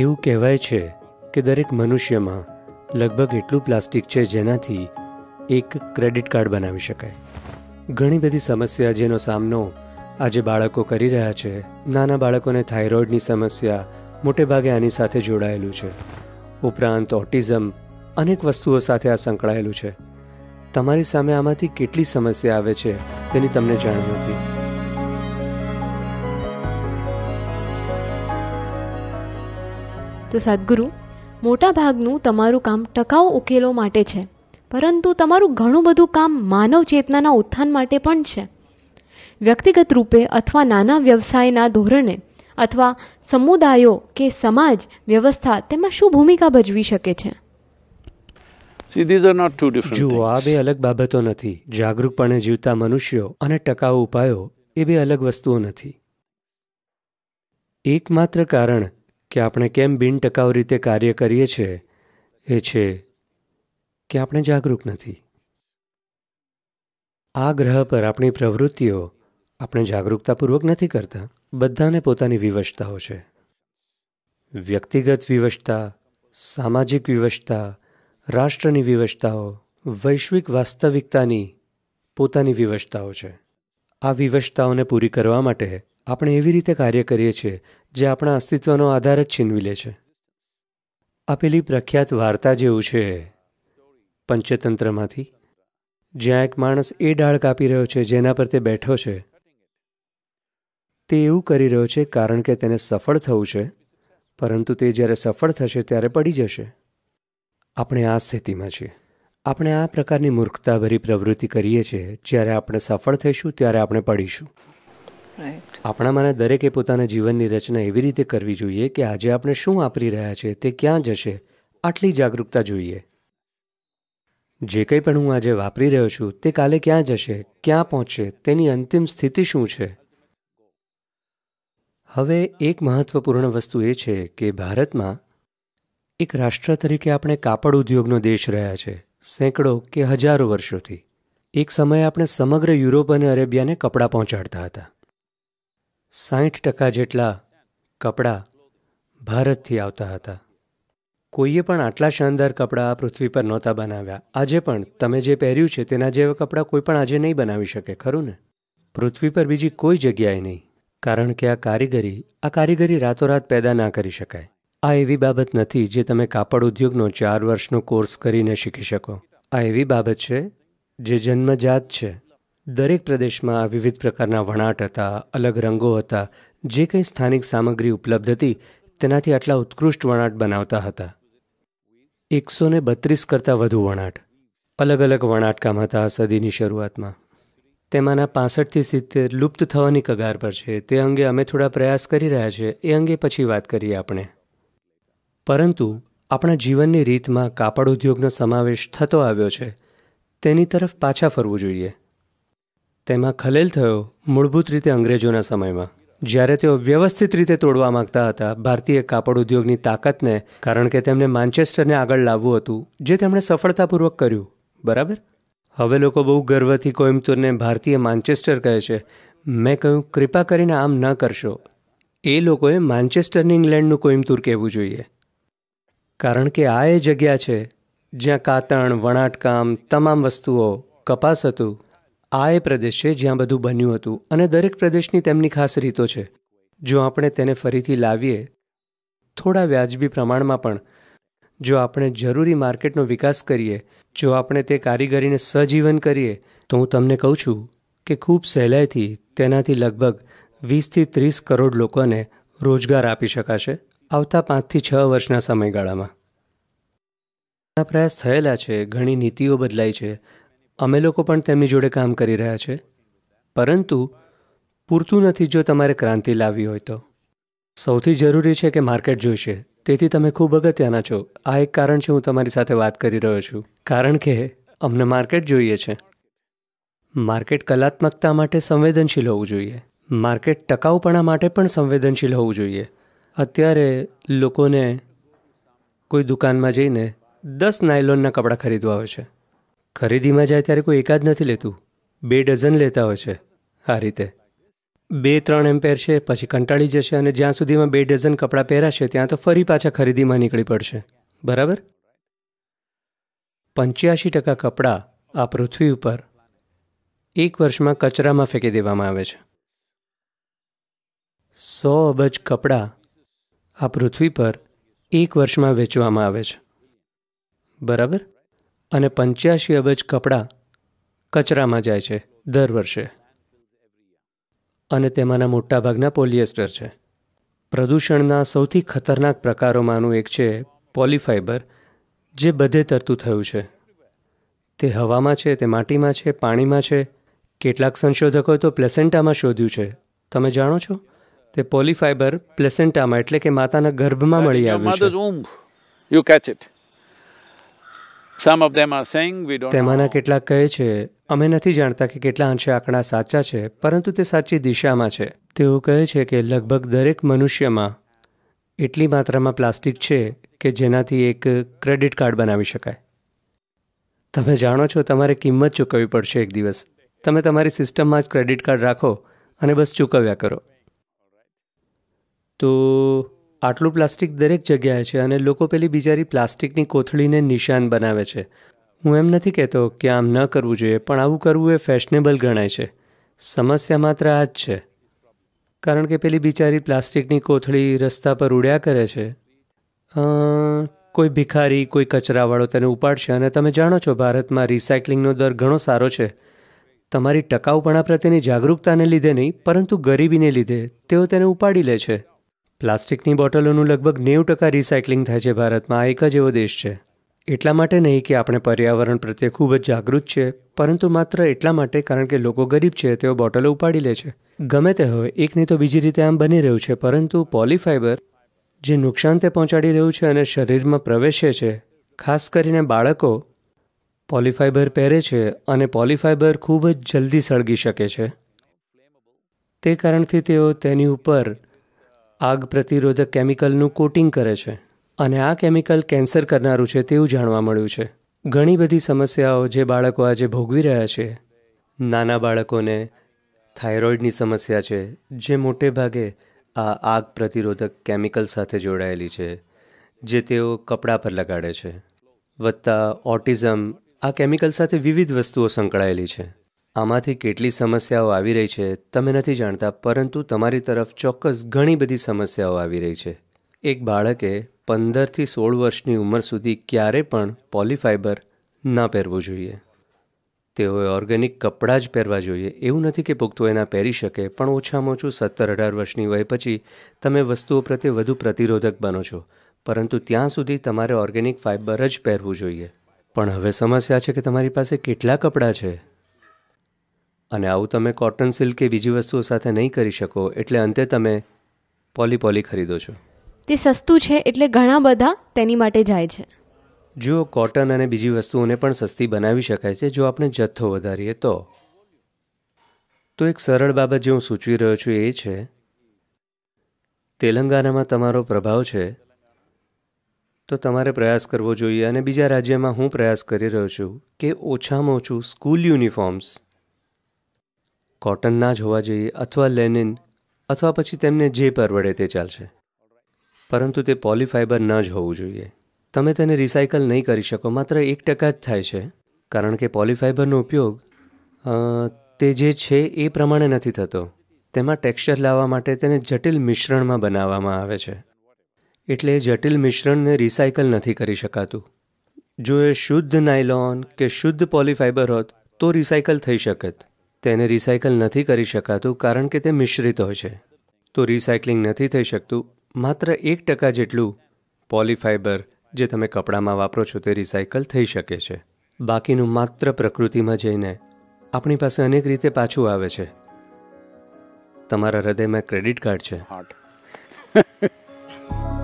એવું કહેવાય છે કે દરેક મનુષ્યમાં લગભગ એટલું પ્લાસ્ટિક છે જેનાથી એક ક્રેડિટ કાર્ડ બનાવી શકાય ઘણી બધી સમસ્યા જેનો સામનો આજે બાળકો કરી રહ્યા છે નાના બાળકોને થાઇરોઇડની સમસ્યા મોટેભાગે આની સાથે જોડાયેલું છે ઉપરાંત ઓટિઝમ અનેક વસ્તુઓ સાથે આ સંકળાયેલું છે તમારી સામે આમાંથી કેટલી સમસ્યા આવે છે તેની તમને જાણ નથી તો સદગુરુ મોટાભાગનું તમારું કામ ટકાઉ ઉકેલો માટે છે પરંતુ તમારું ઘણું બધું કામ માનવ ચેતનાના ઉત્થાન માટે પણ છે વ્યક્તિગત રૂપે અથવા નાના વ્યવસાયના ધોરણે અથવા સમુદાયો કે સમાજ વ્યવસ્થા તેમાં શું ભૂમિકા ભજવી શકે છે જુઓ આ બે અલગ બાબતો નથી જાગૃતપણે જીવતા મનુષ્યો અને ટકાઉ ઉપાયો એ બે અલગ વસ્તુઓ નથી એકમાત્ર કારણ કે આપણે કેમ બિન ટકાઉ રીતે કાર્ય કરીએ છીએ એ છે કે આપણે જાગૃત નથી આ ગ્રહ પર આપણી પ્રવૃત્તિઓ આપણે જાગૃતતાપૂર્વક નથી કરતા બધાને પોતાની વિવશતાઓ છે વ્યક્તિગત વિવશતા સામાજિક વિવશતા રાષ્ટ્રની વિવશતાઓ વૈશ્વિક વાસ્તવિકતાની પોતાની વિવશતાઓ છે આ વિવશતાઓને પૂરી કરવા માટે આપણે એવી રીતે કાર્ય કરીએ છીએ જે આપણા અસ્તિત્વનો આધાર જ છીનવી લે છે આપેલી પ્રખ્યાત વાર્તા જેવું છે પંચતંત્રમાંથી જ્યાં એક માણસ એ ડાળ કાપી રહ્યો છે જેના પર તે બેઠો છે તે એવું કરી રહ્યો છે કારણ કે તેને સફળ થવું છે પરંતુ તે જ્યારે સફળ થશે ત્યારે પડી જશે આપણે આ સ્થિતિમાં છીએ આપણે આ પ્રકારની મૂર્ખતાભરી પ્રવૃત્તિ કરીએ છીએ જ્યારે આપણે સફળ થઈશું ત્યારે આપણે પડીશું આપણામાંના દરેકે પોતાના જીવનની રચના એવી રીતે કરવી જોઈએ કે આજે આપણે શું વાપરી રહ્યા છે તે ક્યાં જશે આટલી જાગૃતતા જોઈએ જે કંઈ પણ હું આજે વાપરી રહ્યો છું તે કાલે ક્યાં જશે ક્યાં પહોંચશે તેની અંતિમ સ્થિતિ શું છે હવે એક મહત્વપૂર્ણ વસ્તુ એ છે કે ભારતમાં એક રાષ્ટ્ર તરીકે આપણે કાપડ ઉદ્યોગનો દેશ રહ્યા છે સેંકડો કે હજારો વર્ષોથી એક સમયે આપણે સમગ્ર યુરોપ અને અરેબિયાને કપડાં પહોંચાડતા હતા સાઠ ટકા જેટલા કપડાં ભારતથી આવતા હતા કોઈએ પણ આટલા શાનદાર કપડાં આ પૃથ્વી પર નહોતા બનાવ્યા આજે પણ તમે જે પહેર્યું છે તેના જેવા કપડાં કોઈ પણ આજે નહીં બનાવી શકે ખરું ને પૃથ્વી પર બીજી કોઈ જગ્યાએ નહીં કારણ કે આ કારીગરી આ કારીગરી રાતોરાત પેદા ના કરી શકાય આ એવી બાબત નથી જે તમે કાપડ ઉદ્યોગનો ચાર વર્ષનો કોર્સ કરીને શીખી શકો આ એવી બાબત છે જે જન્મજાત છે દરેક પ્રદેશમાં વિવિધ પ્રકારના વણાટ હતા અલગ રંગો હતા જે કંઈ સ્થાનિક સામગ્રી ઉપલબ્ધ હતી તેનાથી આટલા ઉત્કૃષ્ટ વણાટ બનાવતા હતા એકસો ને બત્રીસ કરતાં વધુ વણાટ અલગ અલગ વણાટકામ હતા સદીની શરૂઆતમાં તેમાંના પાસઠથી સિત્તેર લુપ્ત થવાની કગાર પર છે તે અંગે અમે થોડા પ્રયાસ કરી રહ્યા છે એ અંગે પછી વાત કરીએ આપણે પરંતુ આપણા જીવનની રીતમાં કાપડ ઉદ્યોગનો સમાવેશ થતો આવ્યો છે તેની તરફ પાછા ફરવું જોઈએ તેમાં ખલેલ થયો મૂળભૂત રીતે અંગ્રેજોના સમયમાં જ્યારે તેઓ વ્યવસ્થિત રીતે તોડવા માંગતા હતા ભારતીય કાપડ ઉદ્યોગની તાકાતને કારણ કે તેમને માન્ચેસ્ટરને આગળ લાવવું હતું જે તેમણે સફળતાપૂર્વક કર્યું બરાબર હવે લોકો બહુ ગર્વથી કોઇમ્બતુરને ભારતીય માન્ચેસ્ટર કહે છે મેં કહ્યું કૃપા કરીને આમ ન કરશો એ લોકોએ માન્ચેસ્ટરને ઇંગ્લેન્ડનું કોઇમ્બતુર કહેવું જોઈએ કારણ કે આ એ જગ્યા છે જ્યાં કાતણ વણાટકામ તમામ વસ્તુઓ કપાસ હતું આ એ પ્રદેશ છે જ્યાં બધું બન્યું હતું અને દરેક પ્રદેશની તેમની ખાસ રીતો છે જો આપણે તેને ફરીથી લાવીએ થોડા વ્યાજબી પ્રમાણમાં પણ જો આપણે જરૂરી માર્કેટનો વિકાસ કરીએ જો આપણે તે કારીગરીને સજીવન કરીએ તો હું તમને કહું છું કે ખૂબ સહેલાઈથી તેનાથી લગભગ વીસથી ત્રીસ કરોડ લોકોને રોજગાર આપી શકાશે આવતા પાંચથી છ વર્ષના સમયગાળામાં પ્રયાસ થયેલા છે ઘણી નીતિઓ બદલાઈ છે અમે લોકો પણ તેમની જોડે કામ કરી રહ્યા છે પરંતુ પૂરતું નથી જો તમારે ક્રાંતિ લાવવી હોય તો સૌથી જરૂરી છે કે માર્કેટ જોઈશે તેથી તમે ખૂબ અગત્યના છો આ એક કારણ છે હું તમારી સાથે વાત કરી રહ્યો છું કારણ કે અમને માર્કેટ જોઈએ છે માર્કેટ કલાત્મકતા માટે સંવેદનશીલ હોવું જોઈએ માર્કેટ ટકાઉપણા માટે પણ સંવેદનશીલ હોવું જોઈએ અત્યારે લોકોને કોઈ દુકાનમાં જઈને દસ નાયલોનના કપડાં ખરીદવા હોય છે ખરીદીમાં જાય ત્યારે કોઈ એકાદ નથી લેતું બે ડઝન લેતા હોય છે આ રીતે બે ત્રણ એમ પહેરશે પછી કંટાળી જશે અને જ્યાં સુધીમાં બે ડઝન કપડાં પહેરાશે ત્યાં તો ફરી પાછા ખરીદીમાં નીકળી પડશે બરાબર પંચ્યાસી ટકા કપડાં આ પૃથ્વી ઉપર એક વર્ષમાં કચરામાં ફેંકી દેવામાં આવે છે સો અબજ કપડાં આ પૃથ્વી પર એક વર્ષમાં વેચવામાં આવે છે બરાબર અને પંચ્યાસી અબજ કપડાં કચરામાં જાય છે દર વર્ષે અને તેમાંના મોટાભાગના પોલિએસ્ટર છે પ્રદૂષણના સૌથી ખતરનાક પ્રકારોમાંનું એક છે પોલીફાઈબર જે બધે તરતું થયું છે તે હવામાં છે તે માટીમાં છે પાણીમાં છે કેટલાક સંશોધકોએ તો પ્લેસેન્ટામાં શોધ્યું છે તમે જાણો છો તે પોલીફાઈબર પ્લેસેન્ટામાં એટલે કે માતાના ગર્ભમાં મળી આવ્યું છે યુ કેચ ઇટ તેમાંના કેટલાક કહે છે અમે નથી જાણતા કે કેટલા અંશે આંકડા સાચા છે પરંતુ તે સાચી દિશામાં છે તેઓ કહે છે કે લગભગ દરેક મનુષ્યમાં એટલી માત્રામાં પ્લાસ્ટિક છે કે જેનાથી એક ક્રેડિટ કાર્ડ બનાવી શકાય તમે જાણો છો તમારે કિંમત ચૂકવવી પડશે એક દિવસ તમે તમારી સિસ્ટમમાં જ ક્રેડિટ કાર્ડ રાખો અને બસ ચૂકવ્યા કરો તો આટલું પ્લાસ્ટિક દરેક જગ્યાએ છે અને લોકો પેલી બિચારી પ્લાસ્ટિકની કોથળીને નિશાન બનાવે છે હું એમ નથી કહેતો કે આમ ન કરવું જોઈએ પણ આવું કરવું એ ફેશનેબલ ગણાય છે સમસ્યા માત્ર આ જ છે કારણ કે પેલી બિચારી પ્લાસ્ટિકની કોથળી રસ્તા પર ઉડ્યા કરે છે કોઈ ભિખારી કોઈ કચરાવાળો તેને ઉપાડશે અને તમે જાણો છો ભારતમાં રિસાયકલિંગનો દર ઘણો સારો છે તમારી ટકાઉપણા પ્રત્યેની જાગરૂકતાને લીધે નહીં પરંતુ ગરીબીને લીધે તેઓ તેને ઉપાડી લે છે પ્લાસ્ટિકની બોટલોનું લગભગ નેવું ટકા રિસાયકલિંગ થાય છે ભારતમાં એક જ એવો દેશ છે એટલા માટે નહીં કે આપણે પર્યાવરણ પ્રત્યે ખૂબ જ જાગૃત છે પરંતુ માત્ર એટલા માટે કારણ કે લોકો ગરીબ છે તેઓ બોટલો ઉપાડી લે છે ગમે તે હોય એક નહીં તો બીજી રીતે આમ બની રહ્યું છે પરંતુ પોલીફાઈબર જે નુકસાન તે પહોંચાડી રહ્યું છે અને શરીરમાં પ્રવેશે છે ખાસ કરીને બાળકો પોલીફાઈબર પહેરે છે અને પોલીફાઈબર ખૂબ જ જલ્દી સળગી શકે છે તે કારણથી તેઓ તેની ઉપર આગ પ્રતિરોધક કેમિકલનું કોટિંગ કરે છે અને આ કેમિકલ કેન્સર કરનારું છે તેવું જાણવા મળ્યું છે ઘણી બધી સમસ્યાઓ જે બાળકો આજે ભોગવી રહ્યા છે નાના બાળકોને થાઇરોઇડની સમસ્યા છે જે મોટે ભાગે આ આગ પ્રતિરોધક કેમિકલ સાથે જોડાયેલી છે જે તેઓ કપડાં પર લગાડે છે વત્તા ઓટિઝમ આ કેમિકલ સાથે વિવિધ વસ્તુઓ સંકળાયેલી છે આમાંથી કેટલી સમસ્યાઓ આવી રહી છે તમે નથી જાણતા પરંતુ તમારી તરફ ચોક્કસ ઘણી બધી સમસ્યાઓ આવી રહી છે એક બાળકે પંદરથી સોળ વર્ષની ઉંમર સુધી ક્યારે પણ પોલીફાઈબર ના પહેરવું જોઈએ તેઓએ ઓર્ગેનિક કપડાં જ પહેરવા જોઈએ એવું નથી કે પુખ્તો એના પહેરી શકે પણ ઓછામાં ઓછું સત્તર અઢાર વર્ષની વય પછી તમે વસ્તુઓ પ્રત્યે વધુ પ્રતિરોધક બનો છો પરંતુ ત્યાં સુધી તમારે ઓર્ગેનિક ફાઇબર જ પહેરવું જોઈએ પણ હવે સમસ્યા છે કે તમારી પાસે કેટલા કપડાં છે અને આવું તમે કોટન સિલ્ક કે બીજી વસ્તુઓ સાથે નહીં કરી શકો એટલે અંતે તમે પોલી પોલી ખરીદો છો તે સસ્તું છે એટલે ઘણા બધા તેની માટે જાય છે જુઓ કોટન અને બીજી વસ્તુઓને પણ સસ્તી બનાવી શકાય છે જો આપણે જથ્થો વધારીએ તો તો એક સરળ બાબત જે હું સૂચવી રહ્યો છું એ છે તેલંગાણામાં તમારો પ્રભાવ છે તો તમારે પ્રયાસ કરવો જોઈએ અને બીજા રાજ્યમાં હું પ્રયાસ કરી રહ્યો છું કે ઓછામાં ઓછું સ્કૂલ યુનિફોર્મ્સ કોટનના જ હોવા જોઈએ અથવા લેનિન અથવા પછી તેમને જે પરવડે તે ચાલશે પરંતુ તે પોલીફાઈબર ન જ હોવું જોઈએ તમે તેને રિસાયકલ નહીં કરી શકો માત્ર એક ટકા જ થાય છે કારણ કે પોલીફાઈબરનો ઉપયોગ તે જે છે એ પ્રમાણે નથી થતો તેમાં ટેક્સચર લાવવા માટે તેને જટિલ મિશ્રણમાં બનાવવામાં આવે છે એટલે જટિલ મિશ્રણને રિસાયકલ નથી કરી શકાતું જો એ શુદ્ધ નાયલોન કે શુદ્ધ પોલીફાઇબર હોત તો રિસાયકલ થઈ શકત તેને રિસાયકલ નથી કરી શકાતું કારણ કે તે મિશ્રિત હોય છે તો રિસાયકલિંગ નથી થઈ શકતું માત્ર એક ટકા જેટલું પોલીફાઈબર જે તમે કપડામાં વાપરો છો તે રિસાયકલ થઈ શકે છે બાકીનું માત્ર પ્રકૃતિમાં જઈને આપણી પાસે અનેક રીતે પાછું આવે છે તમારા હૃદયમાં ક્રેડિટ કાર્ડ છે